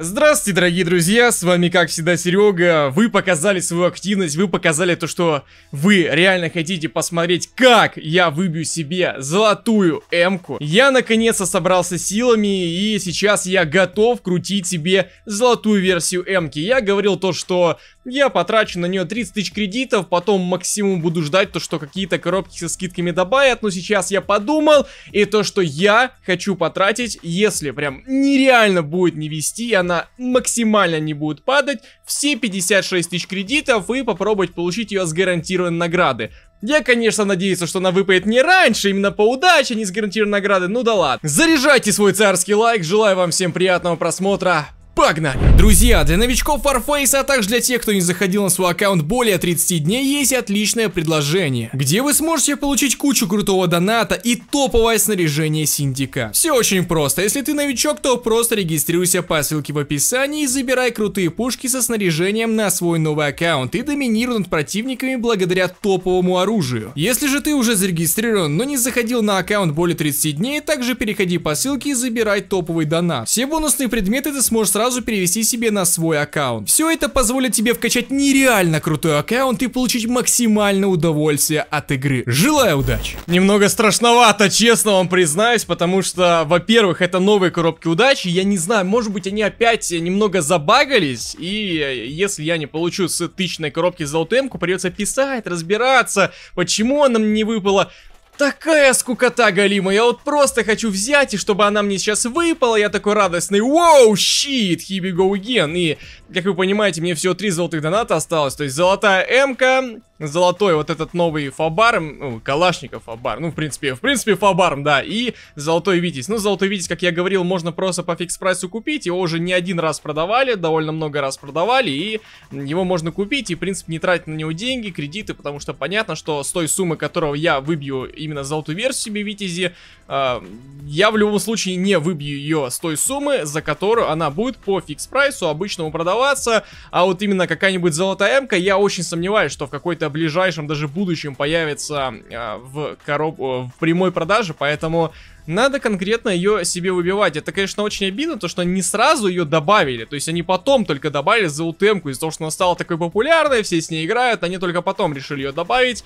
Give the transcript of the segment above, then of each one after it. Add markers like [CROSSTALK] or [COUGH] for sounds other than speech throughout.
Здравствуйте, дорогие друзья, с вами как всегда Серега. Вы показали свою активность, вы показали то, что вы реально хотите посмотреть, как я выбью себе золотую эмку. Я наконец-то собрался силами и сейчас я готов крутить себе золотую версию эмки. Я говорил то, что я потрачу на нее 30 тысяч кредитов, потом максимум буду ждать то, что какие-то коробки со скидками добавят, но сейчас я подумал, и то, что я хочу потратить, если прям нереально будет не вести, она максимально не будет падать, все 56 тысяч кредитов и попробовать получить ее с гарантированной награды. Я, конечно, надеюсь, что она выпадет не раньше, именно по удаче, а не с гарантированной награды, ну да ладно. Заряжайте свой царский лайк, желаю вам всем приятного просмотра, Погнали! Друзья, для новичков Warface, а также для тех, кто не заходил на свой аккаунт более 30 дней, есть отличное предложение, где вы сможете получить кучу крутого доната и топовое снаряжение синдика. Все очень просто, если ты новичок, то просто регистрируйся по ссылке в описании и забирай крутые пушки со снаряжением на свой новый аккаунт и доминируй над противниками благодаря топовому оружию. Если же ты уже зарегистрирован, но не заходил на аккаунт более 30 дней, также переходи по ссылке и забирай топовый донат. Все бонусные предметы ты сможешь сразу сразу перевести себе на свой аккаунт. Все это позволит тебе вкачать нереально крутой аккаунт и получить максимальное удовольствие от игры. Желаю удачи! Немного страшновато, честно вам признаюсь, потому что, во-первых, это новые коробки удачи, я не знаю, может быть они опять немного забагались, и э, если я не получу с тысячной коробки золотую придется писать, разбираться, почему она мне не выпала. Такая скукота галима, я вот просто хочу взять, и чтобы она мне сейчас выпала, я такой радостный, воу, щит, here we И, как вы понимаете, мне всего три золотых доната осталось, то есть золотая эмка, золотой вот этот новый Фабарм, ну, Калашников фабарм, ну, в принципе, в принципе, Фабарм, да, и золотой Витязь. Ну, золотой Витязь, как я говорил, можно просто по фикс-прайсу купить, его уже не один раз продавали, довольно много раз продавали, и его можно купить, и, в принципе, не тратить на него деньги, кредиты, потому что понятно, что с той суммы, которую я выбью именно золотую версию себе Витязи, э, я в любом случае не выбью ее с той суммы, за которую она будет по фикс-прайсу обычному продаваться, а вот именно какая-нибудь золотая м я очень сомневаюсь, что в какой-то каком ближайшем даже будущем появится э, в, короб... в прямой продаже, поэтому надо конкретно ее себе выбивать. Это, конечно, очень обидно, то что не сразу ее добавили, то есть они потом только добавили за утемку из-за того, что она стала такой популярной, все с ней играют, они только потом решили ее добавить.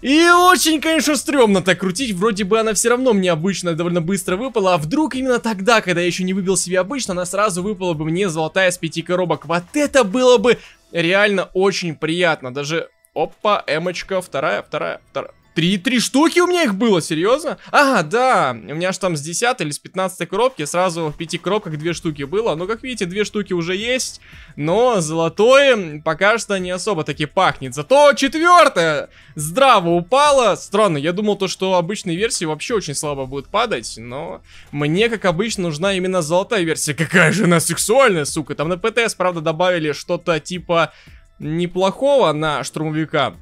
И очень, конечно, стрёмно так крутить, вроде бы она все равно мне обычно довольно быстро выпала, а вдруг именно тогда, когда я еще не выбил себе обычно, она сразу выпала бы мне золотая с пяти коробок. Вот это было бы реально очень приятно, даже Опа, эмочка, вторая, вторая, вторая. Три, три штуки у меня их было, серьезно? Ага, да, у меня аж там с 10 или с 15 коробки сразу в 5 коробках две штуки было. Но, ну, как видите, две штуки уже есть, но золотое пока что не особо таки пахнет. Зато четвертое здраво упало. Странно, я думал то, что обычные версии вообще очень слабо будут падать, но мне, как обычно, нужна именно золотая версия. Какая же она сексуальная, сука. Там на ПТС, правда, добавили что-то типа неплохого на штурмовика.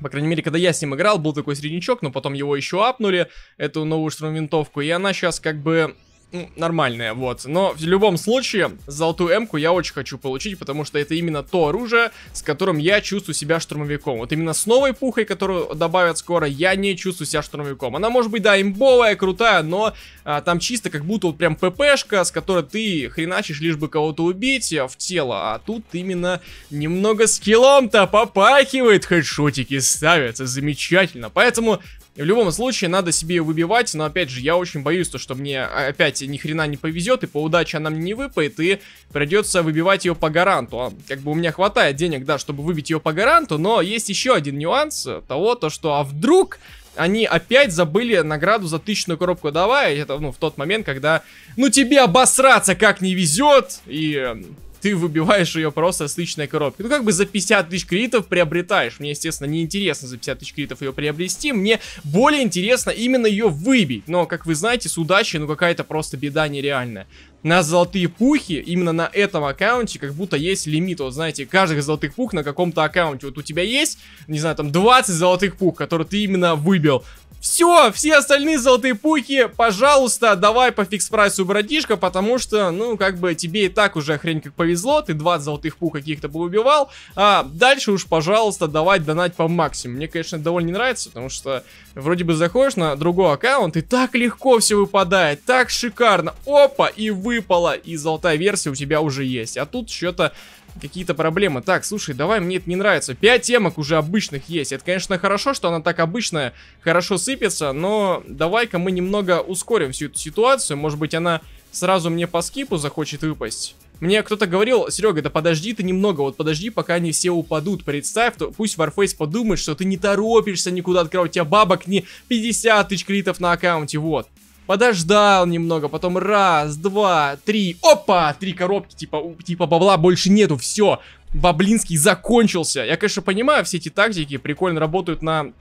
По крайней мере, когда я с ним играл, был такой среднячок, но потом его еще апнули, эту новую штурмовинтовку, и она сейчас как бы ну, нормальная, вот. Но в любом случае, золотую эмку я очень хочу получить, потому что это именно то оружие, с которым я чувствую себя штурмовиком. Вот именно с новой пухой, которую добавят скоро, я не чувствую себя штурмовиком. Она может быть, да, имбовая, крутая, но а, там чисто как будто вот прям ппшка, с которой ты хреначишь лишь бы кого-то убить а, в тело, а тут именно немного скиллом-то попахивает, хедшотики ставятся, замечательно. Поэтому в любом случае, надо себе ее выбивать, но опять же, я очень боюсь, то, что мне опять ни хрена не повезет, и по удаче она мне не выпает, и придется выбивать ее по гаранту. А, как бы у меня хватает денег, да, чтобы выбить ее по гаранту, но есть еще один нюанс того, то, что а вдруг они опять забыли награду за тысячную коробку давай. Это, ну, в тот момент, когда, ну, тебе обосраться как не везет, и эм, ты выбиваешь ее просто с личной коробки. Ну, как бы за 50 тысяч кредитов приобретаешь. Мне, естественно, не интересно за 50 тысяч кредитов ее приобрести. Мне более интересно именно ее выбить. Но, как вы знаете, с удачей, ну, какая-то просто беда нереальная. На золотые пухи именно на этом аккаунте как будто есть лимит. Вот знаете, каждых золотых пух на каком-то аккаунте. Вот у тебя есть, не знаю, там 20 золотых пух, которые ты именно выбил. Все, все остальные золотые пухи, пожалуйста, давай по фикс прайсу, братишка, потому что, ну, как бы тебе и так уже хрень как повезло, ты два золотых пук каких-то поубивал, а дальше уж, пожалуйста, давай донать по максимуму. Мне, конечно, довольно не нравится, потому что вроде бы заходишь на другой аккаунт, и так легко все выпадает, так шикарно, опа, и выпало, и золотая версия у тебя уже есть, а тут что-то какие-то проблемы. Так, слушай, давай, мне это не нравится. Пять темок уже обычных есть. Это, конечно, хорошо, что она так обычная, хорошо сыпется, но давай-ка мы немного ускорим всю эту ситуацию. Может быть, она сразу мне по скипу захочет выпасть. Мне кто-то говорил, Серега, да подожди ты немного, вот подожди, пока они все упадут. Представь, то пусть Warface подумает, что ты не торопишься никуда, открывать у тебя бабок не 50 тысяч кредитов на аккаунте, вот подождал немного, потом раз, два, три, опа, три коробки, типа, типа бабла больше нету, все, Баблинский закончился. Я, конечно, понимаю все эти тактики, прикольно работают на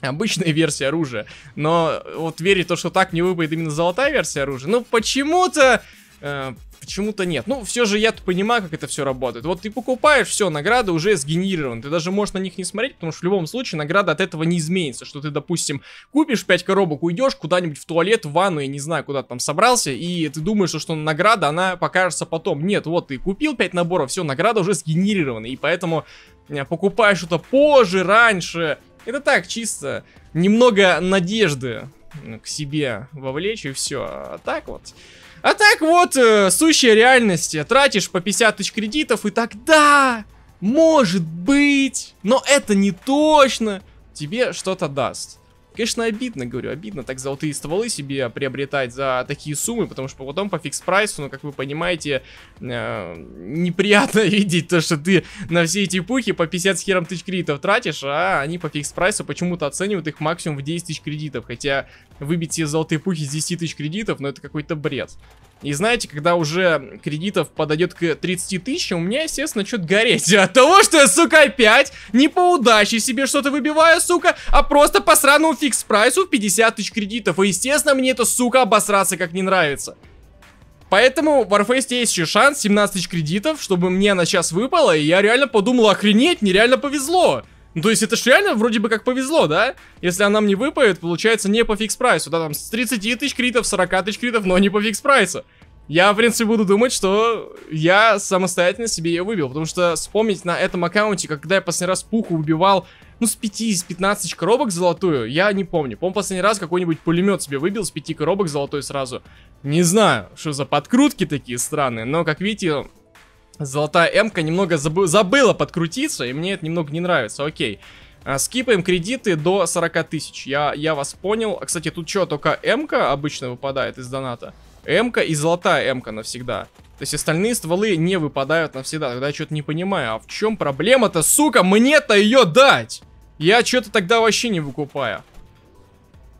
обычная версия оружия, но вот верить то, что так не выпадет именно золотая версия оружия, ну почему-то э, Почему-то нет. Ну, все же я-то понимаю, как это все работает. Вот ты покупаешь, все, награды уже сгенерированы. Ты даже можешь на них не смотреть, потому что в любом случае награда от этого не изменится. Что ты, допустим, купишь 5 коробок, уйдешь куда-нибудь в туалет, в ванну, я не знаю, куда ты там собрался, и ты думаешь, что награда, она покажется потом. Нет, вот ты купил 5 наборов, все, награда уже сгенерирована. И поэтому э, покупаешь что-то позже, раньше. Это так, чисто немного надежды э, к себе вовлечь и все. А так вот. А так вот, э, сущая реальность. Тратишь по 50 тысяч кредитов и тогда, может быть, но это не точно, тебе что-то даст. Конечно, обидно, говорю, обидно так золотые стволы себе приобретать за такие суммы, потому что потом по фикс-прайсу, ну, как вы понимаете, э, неприятно [LAUGHS] видеть то, что ты на все эти пухи по 50 с хером тысяч кредитов тратишь, а они по фикс-прайсу почему-то оценивают их максимум в 10 тысяч кредитов, хотя выбить все золотые пухи с 10 тысяч кредитов, ну, это какой-то бред. И знаете, когда уже кредитов подойдет к 30 тысячам, у меня, естественно, что-то гореть. [LAUGHS] От того, что я, сука, опять не по удаче себе что-то выбиваю, сука, а просто по сраному фикс-прайсу в 50 тысяч кредитов. И, естественно, мне это, сука, обосраться как не нравится. Поэтому в Warface есть еще шанс, 17 тысяч кредитов, чтобы мне она сейчас выпала, и я реально подумал, охренеть, нереально повезло. Ну, то есть это же реально вроде бы как повезло, да? Если она мне выпает, получается не по фикс прайсу. Да, там с 30 тысяч критов, 40 тысяч критов, но не по фикс прайсу. Я, в принципе, буду думать, что я самостоятельно себе ее выбил. Потому что вспомнить на этом аккаунте, когда я последний раз пуху убивал, ну, с 5 из 15 коробок золотую, я не помню. Помню, последний раз какой-нибудь пулемет себе выбил с 5 коробок золотой сразу. Не знаю, что за подкрутки такие странные, но, как видите, Золотая М-ка немного забы забыла подкрутиться, и мне это немного не нравится. Окей. А, скипаем кредиты до 40 тысяч. Я, я вас понял. А, кстати, тут что, только М-ка обычно выпадает из доната? М-ка и золотая М-ка навсегда. То есть остальные стволы не выпадают навсегда. Тогда я что-то не понимаю. А в чем проблема-то, сука? Мне-то ее дать! Я что-то тогда вообще не выкупаю.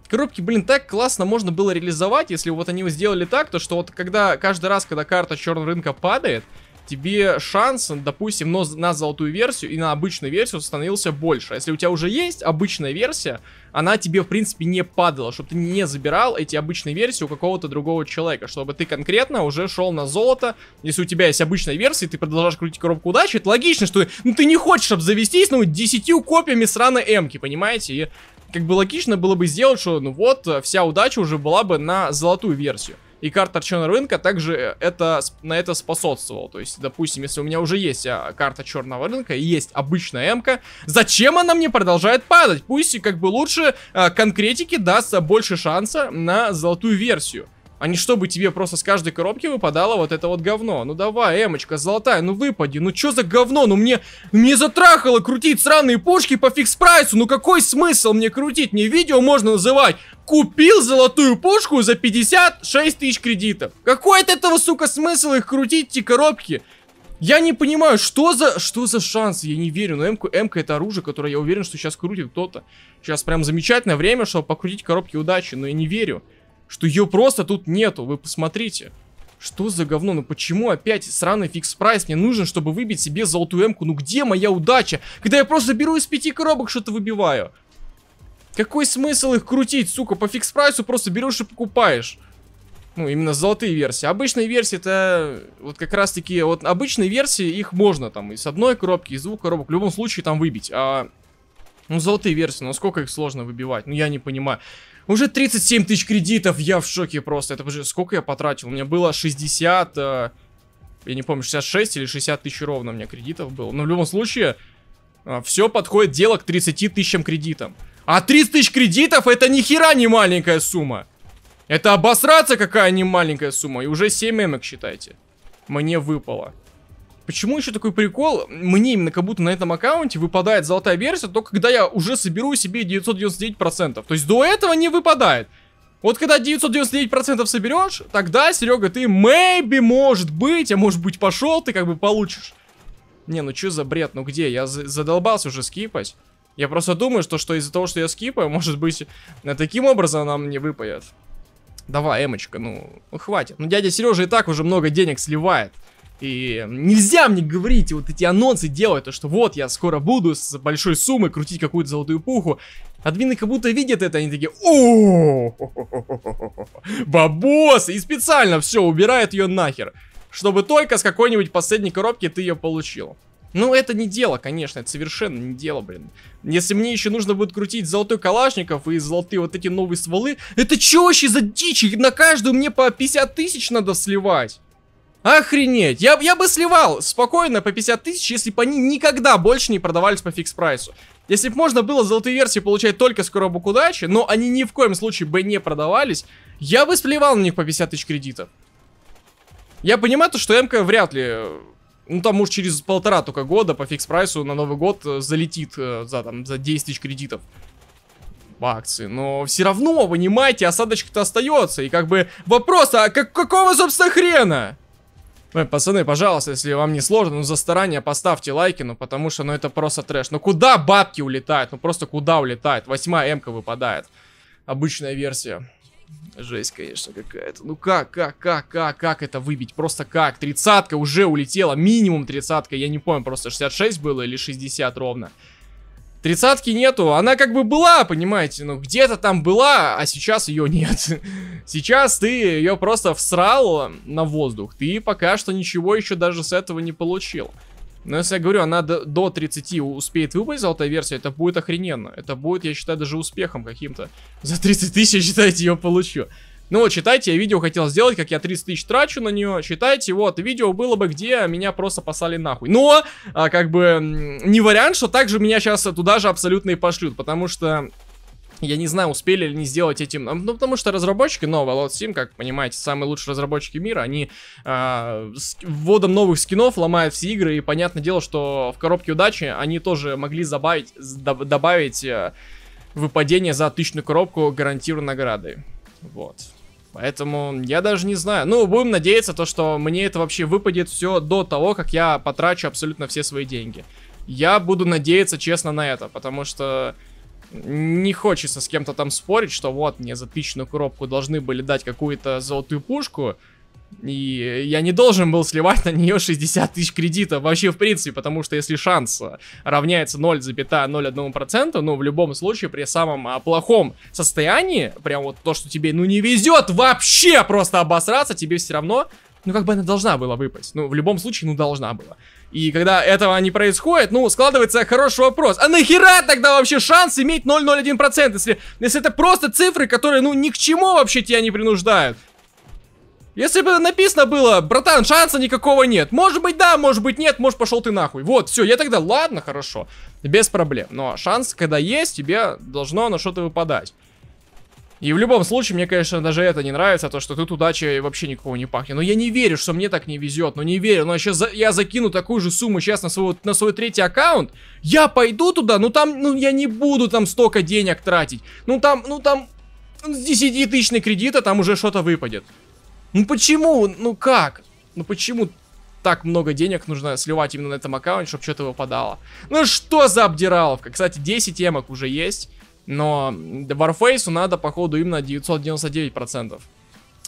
Коробки, блин, так классно можно было реализовать, если вот они сделали так, то что вот когда каждый раз, когда карта черного рынка падает, тебе шанс, допустим, но на золотую версию и на обычную версию становился больше. А если у тебя уже есть обычная версия, она тебе, в принципе, не падала, чтобы ты не забирал эти обычные версии у какого-то другого человека, чтобы ты конкретно уже шел на золото. Если у тебя есть обычная версия, и ты продолжаешь крутить коробку удачи, это логично, что ну, ты не хочешь обзавестись, ну, десятью копиями сраной эмки, понимаете? И как бы логично было бы сделать, что ну вот, вся удача уже была бы на золотую версию и карта черного рынка также э, это, на это способствовал. То есть, допустим, если у меня уже есть а, карта черного рынка и есть обычная м-ка, зачем она мне продолжает падать? Пусть как бы лучше а, конкретики даст больше шанса на золотую версию. А не чтобы тебе просто с каждой коробки выпадало вот это вот говно. Ну давай, эмочка, золотая, ну выпади. Ну что за говно? Ну мне, мне затрахало крутить сраные пушки по фикс прайсу. Ну какой смысл мне крутить? Не видео можно называть, купил золотую пушку за 56 тысяч кредитов. Какой от этого, сука, смысл их крутить, эти коробки? Я не понимаю, что за, что за шанс, я не верю, но МК, МК это оружие, которое я уверен, что сейчас крутит кто-то. Сейчас прям замечательное время, чтобы покрутить коробки удачи, но я не верю, что ее просто тут нету, вы посмотрите. Что за говно? Ну почему опять сраный фикс прайс мне нужен, чтобы выбить себе золотую эмку? Ну где моя удача? Когда я просто беру из пяти коробок что-то выбиваю. Какой смысл их крутить, сука? По фикс-прайсу просто берешь и покупаешь. Ну, именно золотые версии. Обычные версии это э, вот как раз таки, вот обычные версии их можно там и с одной коробки, и с двух коробок, в любом случае там выбить. А, ну, золотые версии, но ну, сколько их сложно выбивать? Ну, я не понимаю. Уже 37 тысяч кредитов, я в шоке просто. Это уже сколько я потратил? У меня было 60, э, я не помню, 66 или 60 тысяч ровно у меня кредитов было. Но в любом случае, э, все подходит дело к 30 тысячам кредитам. А 30 тысяч кредитов это ни хера не маленькая сумма. Это обосраться какая не маленькая сумма. И уже 7 эмок, считайте. Мне выпало. Почему еще такой прикол? Мне именно как будто на этом аккаунте выпадает золотая версия, только когда я уже соберу себе 999%. То есть до этого не выпадает. Вот когда 999% соберешь, тогда, Серега, ты maybe, может быть, а может быть пошел, ты как бы получишь. Не, ну что за бред, ну где? Я задолбался уже скипать. Я просто думаю, что, что из-за того, что я скипаю, [LAUGHS] может быть, э, таким образом она мне выпадет. Давай, Эмочка, ну, ну хватит. Ну, дядя Сережа и так уже много денег сливает. И нельзя мне говорить вот эти анонсы делать, то что вот я скоро буду с большой суммой крутить какую-то золотую пуху. Админы как будто видят это, они такие, о, [LAUGHS] бабос, и специально все, убирает ее нахер, чтобы только с какой-нибудь последней коробки ты ее получил. Ну, это не дело, конечно, это совершенно не дело, блин. Если мне еще нужно будет крутить золотой калашников и золотые вот эти новые стволы, это че вообще за дичь? Их на каждую мне по 50 тысяч надо сливать. Охренеть. Я, я бы сливал спокойно по 50 тысяч, если бы они никогда больше не продавались по фикс-прайсу. Если бы можно было золотые версии получать только с коробок удачи, но они ни в коем случае бы не продавались, я бы сливал на них по 50 тысяч кредитов. Я понимаю, то, что МК вряд ли э, ну, там может через полтора только года по фикс-прайсу на Новый год э, залетит э, за, там, за 10 тысяч кредитов в акции. Но все равно, понимаете, осадочка-то остается. И как бы вопрос, а как, какого, собственно, хрена? Ой, пацаны, пожалуйста, если вам не сложно, ну за старание поставьте лайки, ну потому что, ну это просто трэш. Ну куда бабки улетают? Ну просто куда улетают? Восьмая м выпадает. Обычная версия. Жесть, конечно, какая-то. Ну как, как, как, как, как это выбить? Просто как? Тридцатка уже улетела. Минимум тридцатка. Я не помню, просто 66 было или 60 ровно. Тридцатки нету. Она как бы была, понимаете? Ну где-то там была, а сейчас ее нет. [LAUGHS] Сейчас ты ее просто всрал на воздух. Ты пока что ничего еще даже с этого не получил. Но ну, если я говорю, она до, до 30 успеет выбрать золотая версия, это будет охрененно. Это будет, я считаю, даже успехом каким-то. За 30 тысяч, я ее получу. Ну вот, считайте, я видео хотел сделать, как я 30 тысяч трачу на нее. Считайте, вот, видео было бы, где меня просто послали нахуй. Но, а, как бы, не вариант, что также меня сейчас туда же абсолютно и пошлют, потому что я не знаю, успели ли они сделать этим. Ну, потому что разработчики нового Lost Steam, как понимаете, самые лучшие разработчики мира, они э, с вводом новых скинов ломают все игры. И понятное дело, что в коробке удачи они тоже могли забавить, доб добавить э, выпадение за тысячную коробку гарантированной награды. Вот. Поэтому я даже не знаю. Ну, будем надеяться, то, что мне это вообще выпадет все до того, как я потрачу абсолютно все свои деньги. Я буду надеяться честно на это, потому что не хочется с кем-то там спорить, что вот мне за тысячную коробку должны были дать какую-то золотую пушку, и я не должен был сливать на нее 60 тысяч кредитов вообще в принципе, потому что если шанс равняется 0,01%, ну в любом случае при самом а, плохом состоянии, прям вот то, что тебе ну не везет вообще просто обосраться, тебе все равно, ну как бы она должна была выпасть, ну в любом случае ну должна была. И когда этого не происходит, ну, складывается хороший вопрос. А нахера тогда вообще шанс иметь 0,01%, если, если это просто цифры, которые, ну, ни к чему вообще тебя не принуждают? Если бы написано было, братан, шанса никакого нет. Может быть, да, может быть, нет, может, пошел ты нахуй. Вот, все, я тогда, ладно, хорошо, без проблем. Но шанс, когда есть, тебе должно на что-то выпадать. И в любом случае, мне, конечно, даже это не нравится, то, что тут удачи вообще никого не пахнет. Но я не верю, что мне так не везет. Но ну, не верю. Но ну, сейчас за... я закину такую же сумму сейчас на свой, на свой третий аккаунт. Я пойду туда, Но ну, там, ну я не буду там столько денег тратить. Ну там, ну там, ну, с 10 тысячный кредита там уже что-то выпадет. Ну почему? Ну как? Ну почему так много денег нужно сливать именно на этом аккаунте, чтобы что-то выпадало? Ну что за обдираловка? Кстати, 10 эмок уже есть. Но Warface надо, походу, именно 999%.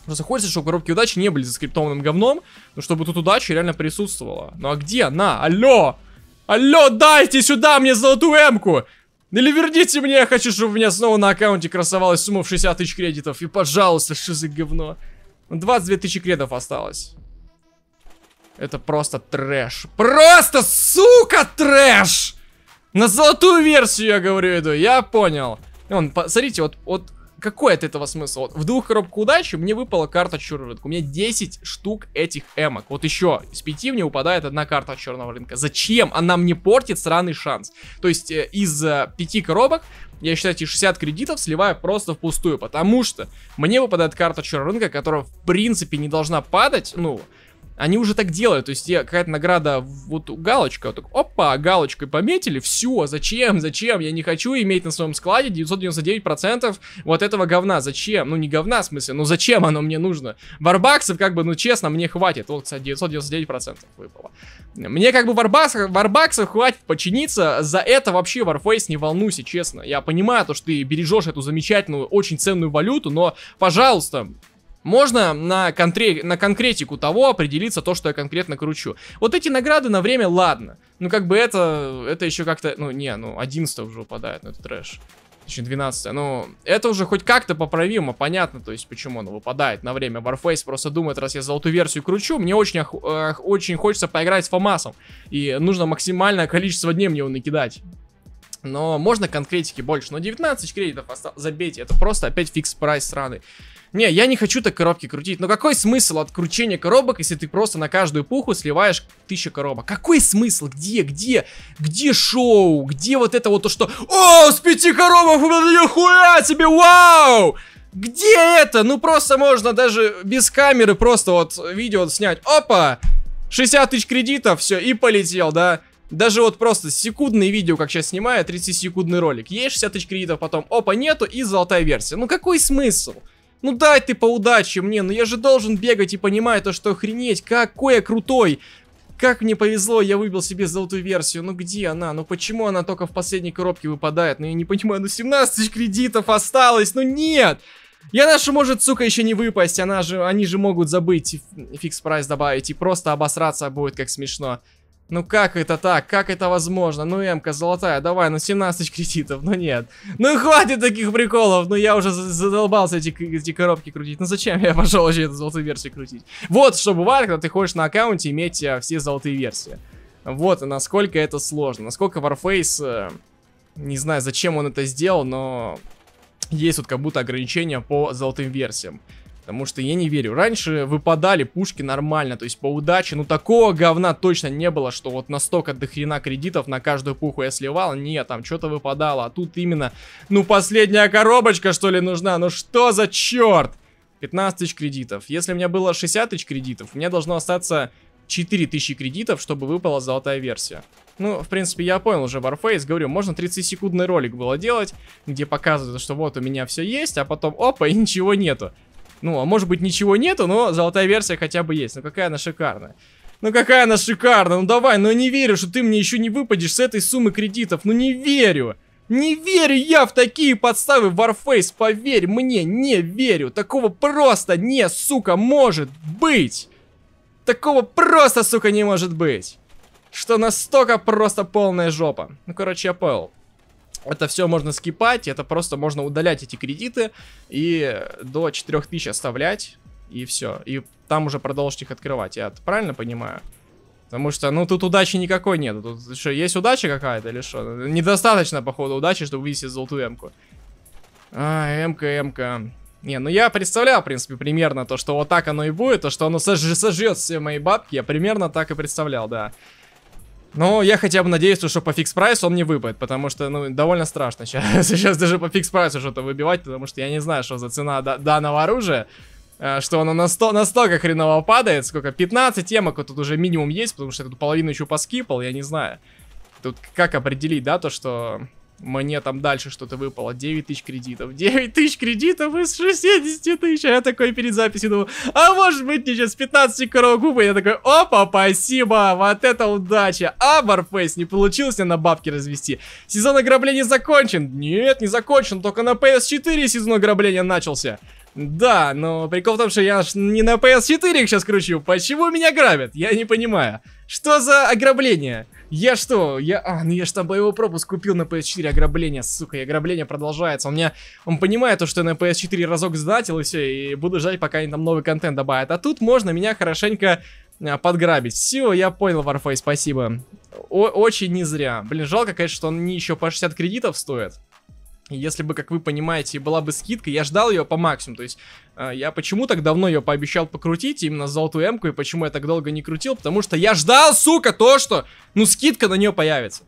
Просто хочется, чтобы коробки удачи не были заскриптованным говном, но чтобы тут удача реально присутствовала. Ну а где она? Алло! Алло, дайте сюда мне золотую эмку! Или верните мне, я хочу, чтобы у меня снова на аккаунте красовалась сумма в 60 тысяч кредитов. И пожалуйста, что за говно? 22 тысячи кредов осталось. Это просто трэш. Просто, сука, трэш! На золотую версию, я говорю, иду, я понял. Он, смотрите, вот, вот какой от этого смысл? Вот в двух коробках удачи мне выпала карта черного рынка. У меня 10 штук этих эмок. Вот еще из пяти мне упадает одна карта черного рынка. Зачем? Она мне портит сраный шанс. То есть э, из э, пяти коробок я, считаю эти 60 кредитов сливаю просто впустую, потому что мне выпадает карта черного рынка, которая в принципе не должна падать, ну, они уже так делают, то есть какая-то награда, вот галочка, вот так, опа, галочкой пометили, все, зачем, зачем, я не хочу иметь на своем складе 999% вот этого говна, зачем, ну не говна в смысле, ну зачем оно мне нужно, варбаксов как бы, ну честно, мне хватит, вот, кстати, 999% выпало. Мне как бы варбаксов, варбаксов хватит починиться, за это вообще варфейс не волнуйся, честно, я понимаю то, что ты бережешь эту замечательную, очень ценную валюту, но, пожалуйста, можно на, контре... на конкретику того определиться то, что я конкретно кручу. Вот эти награды на время, ладно. Ну, как бы это, это еще как-то, ну, не, ну, 11 уже выпадает ну, это трэш. Точнее, 12 Ну, это уже хоть как-то поправимо, понятно, то есть, почему оно выпадает на время. Warface просто думает, раз я золотую версию кручу, мне очень, э, очень хочется поиграть с Фомасом. И нужно максимальное количество дней мне его накидать. Но можно конкретики больше. Но 19 кредитов осталось. Забейте, это просто опять фикс прайс сраный. Не, я не хочу так коробки крутить. Но какой смысл от кручения коробок, если ты просто на каждую пуху сливаешь тысячу коробок? Какой смысл? Где, где? Где шоу? Где вот это вот то, что... О, с пяти коробок, хуя тебе, вау! Где это? Ну просто можно даже без камеры просто вот видео снять. Опа! 60 тысяч кредитов, все, и полетел, да? Даже вот просто секундное видео, как сейчас снимаю, 30-секундный ролик. Есть 60 тысяч кредитов, потом опа, нету, и золотая версия. Ну какой смысл? Ну дай ты по удаче мне, но я же должен бегать и понимаю то, что охренеть, какой я крутой. Как мне повезло, я выбил себе золотую версию. Ну где она? Ну почему она только в последней коробке выпадает? Ну я не понимаю, ну 17 тысяч кредитов осталось, ну нет! Я наша может, сука, еще не выпасть, она же, они же могут забыть фикс прайс добавить и просто обосраться будет как смешно. Ну как это так? Как это возможно? Ну, Эмка, золотая, давай, ну 17 кредитов, ну нет. Ну хватит таких приколов, ну я уже задолбался эти, эти коробки крутить. Ну зачем я пошел вообще эту золотую версию крутить? Вот что бывает, когда ты хочешь на аккаунте иметь а, все золотые версии. Вот насколько это сложно. Насколько Warface, э, не знаю, зачем он это сделал, но есть вот как будто ограничения по золотым версиям. Потому что я не верю. Раньше выпадали пушки нормально, то есть по удаче. Ну такого говна точно не было, что вот настолько дохрена кредитов на каждую пуху я сливал. Нет, там что-то выпадало. А тут именно, ну последняя коробочка что ли нужна? Ну что за черт? 15 тысяч кредитов. Если у меня было 60 тысяч кредитов, у меня должно остаться тысячи кредитов, чтобы выпала золотая версия. Ну, в принципе, я понял уже Warface, говорю, можно 30-секундный ролик было делать, где показывают, что вот у меня все есть, а потом опа, и ничего нету. Ну, а может быть ничего нету, но золотая версия хотя бы есть. Ну, какая она шикарная. Ну какая она шикарная, ну давай, но ну, не верю, что ты мне еще не выпадешь с этой суммы кредитов, ну не верю. Не верю я в такие подставы, Warface, поверь мне, не верю. Такого просто не, сука, может быть. Такого просто, сука, не может быть. Что настолько просто полная жопа. Ну, короче, я понял. Это все можно скипать, это просто можно удалять эти кредиты и до 4000 оставлять, и все. И там уже продолжить их открывать, я это правильно понимаю? Потому что, ну, тут удачи никакой нет. Тут что, есть удача какая-то или что? Недостаточно, походу, удачи, чтобы вывести золотую м А, М-ка, Не, ну я представлял, в принципе, примерно то, что вот так оно и будет, то, что оно сожжет все мои бабки, я примерно так и представлял, да. Ну, я хотя бы надеюсь, что по фикс прайсу он не выпадет, потому что, ну, довольно страшно сейчас. [LAUGHS] Сейчас даже по фикс прайсу что-то выбивать, потому что я не знаю, что за цена данного оружия. Э, что оно на 100, настолько хреново падает, сколько, 15 темок вот тут уже минимум есть, потому что я тут половину еще поскипал, я не знаю. Тут как определить, да, то, что мне там дальше что-то выпало. 9 тысяч кредитов. 9 тысяч кредитов из 60 тысяч. А я такой перед записью думал, а может быть мне сейчас 15 коровок выпадет. Я такой, опа, спасибо, вот это удача. А, Барфейс, не получилось мне на бабки развести. Сезон ограбления закончен. Нет, не закончен, только на PS4 сезон ограбления начался. Да, но прикол в том, что я ж не на PS4 их сейчас кручу. Почему меня грабят? Я не понимаю. Что за ограбление? Я что? Я... А, ну я же там боевой пропуск купил на PS4 ограбление, сука, и ограбление продолжается. Он меня... Он понимает то, что я на PS4 разок сдатил и все, и буду ждать, пока они там новый контент добавят. А тут можно меня хорошенько а, подграбить. Все, я понял, Warface, спасибо. О очень не зря. Блин, жалко, конечно, что они еще по 60 кредитов стоят. Если бы, как вы понимаете, была бы скидка, я ждал ее по максимуму. То есть э, я почему так давно ее пообещал покрутить, именно золотую эмку, и почему я так долго не крутил? Потому что я ждал, сука, то, что, ну, скидка на нее появится.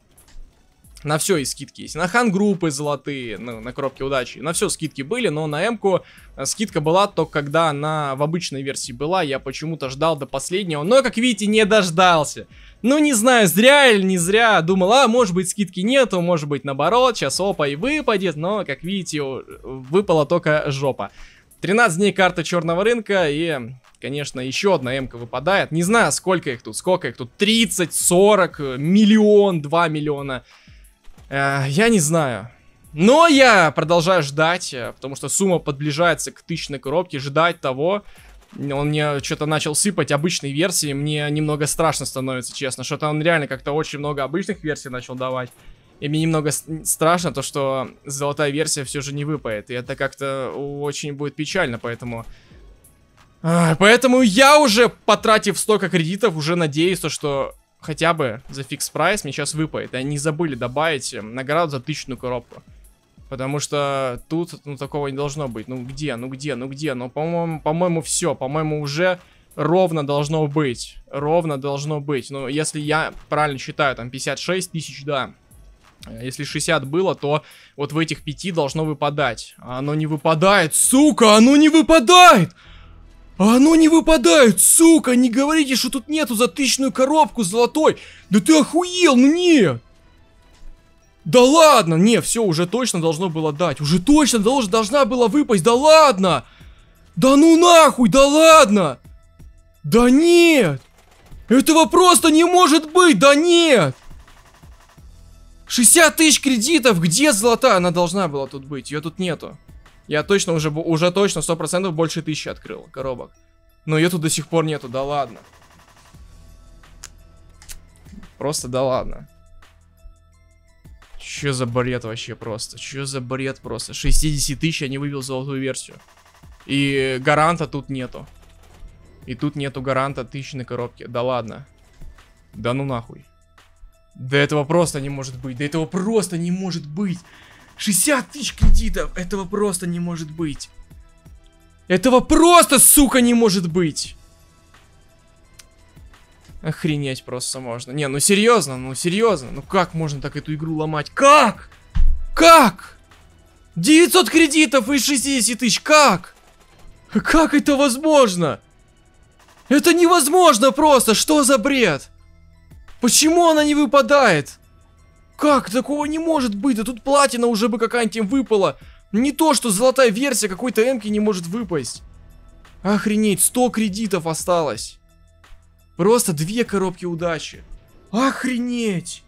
На все и скидки есть. На хан группы золотые, ну, на, на коробке удачи. На все скидки были, но на М-ку э, скидка была только когда она в обычной версии была. Я почему-то ждал до последнего, но, как видите, не дождался. Ну, не знаю, зря или не зря. Думал, а, может быть, скидки нету, может быть, наоборот, сейчас опа и выпадет. Но, как видите, выпала только жопа. 13 дней карта черного рынка и, конечно, еще одна м выпадает. Не знаю, сколько их тут, сколько их тут, 30, 40, э, миллион, 2 миллиона. Э, я не знаю. Но я продолжаю ждать, э, потому что сумма подближается к тысячной коробке, ждать того. Он мне что-то начал сыпать обычной версии, мне немного страшно становится, честно. Что-то он реально как-то очень много обычных версий начал давать. И мне немного страшно то, что золотая версия все же не выпает. И это как-то очень будет печально, поэтому... А, поэтому я уже, потратив столько кредитов, уже надеюсь, что хотя бы за фикс прайс мне сейчас выпадет. И они забыли добавить эм, награду за тысячную коробку. Потому что тут, ну, такого не должно быть. Ну, где, ну, где, ну, где? Ну, по-моему, по-моему, все. По-моему, уже ровно должно быть. Ровно должно быть. Ну, если я правильно считаю, там, 56 тысяч, да. Если 60 было, то вот в этих пяти должно выпадать. А оно не выпадает, сука, оно не выпадает! А оно не выпадает, сука! Не говорите, что тут нету затычную коробку золотой! Да ты охуел, ну нет! Да ладно! Не, все, уже точно должно было дать. Уже точно долж, должна была выпасть, да ладно! Да ну нахуй, да ладно! Да нет! Этого просто не может быть, да нет! 60 тысяч кредитов, где золотая? Она должна была тут быть, ее тут нету. Я точно уже, уже точно 100% больше тысячи открыл коробок. Но ее тут до сих пор нету, да ладно. Просто да ладно. Че за бред вообще просто? Че за бред просто? 60 тысяч я не вывел золотую версию. И гаранта тут нету. И тут нету гаранта тысячной коробки. Да ладно. Да ну нахуй. Да этого просто не может быть. Да этого просто не может быть. 60 тысяч кредитов! Этого просто не может быть. Этого просто, сука, не может быть! Охренеть просто можно. Не, ну серьезно, ну серьезно. Ну как можно так эту игру ломать? Как? Как? 900 кредитов и 60 тысяч, как? Как это возможно? Это невозможно просто, что за бред? Почему она не выпадает? Как? Такого не может быть, да тут платина уже бы какая-нибудь им выпала. Не то, что золотая версия какой-то эмки не может выпасть. Охренеть, 100 кредитов осталось. Просто две коробки удачи. Охренеть!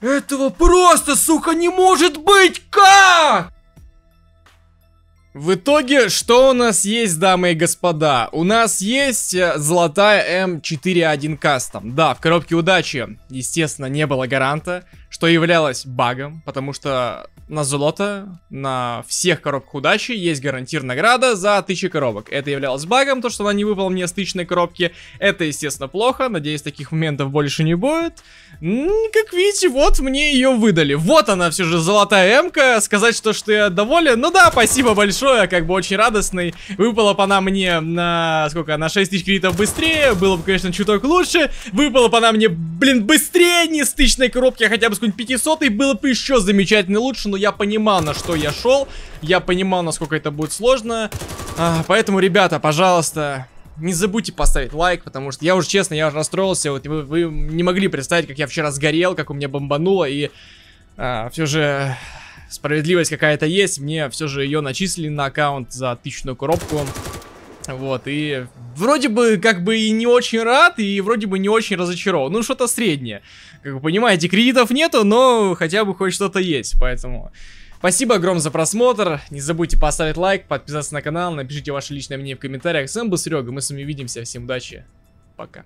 Этого просто, сука, не может быть! Как? В итоге, что у нас есть, дамы и господа? У нас есть э, золотая М4.1 кастом. Да, в коробке удачи, естественно, не было гаранта, что являлось багом, потому что на золото, на всех коробках удачи есть гарантир награда за 1000 коробок. Это являлось багом, то, что она не выпала мне с тысячной коробки. Это, естественно, плохо. Надеюсь, таких моментов больше не будет. Как видите, вот мне ее выдали. Вот она все же золотая эмка. Сказать, что, что я доволен. Ну да, спасибо большое, как бы очень радостный. Выпала бы она мне на... Сколько? На 6000 кредитов быстрее. Было бы, конечно, чуток лучше. Выпала бы она мне, блин, быстрее, не с тысячной коробки, а хотя бы с какой-нибудь 500. И было бы еще замечательно лучше, но но я понимал, на что я шел. Я понимал, насколько это будет сложно. А, поэтому, ребята, пожалуйста, не забудьте поставить лайк, потому что я уже, честно, я уже расстроился. Вот вы, вы не могли представить, как я вчера сгорел, как у меня бомбануло. И а, все же справедливость какая-то есть. Мне все же ее начислили на аккаунт за тысячную коробку. Вот, и вроде бы как бы и не очень рад, и вроде бы не очень разочарован. Ну, что-то среднее. Как вы понимаете, кредитов нету, но хотя бы хоть что-то есть, поэтому... Спасибо огромное за просмотр. Не забудьте поставить лайк, подписаться на канал, напишите ваше личное мнение в комментариях. С вами был Серега, мы с вами увидимся. Всем удачи, пока.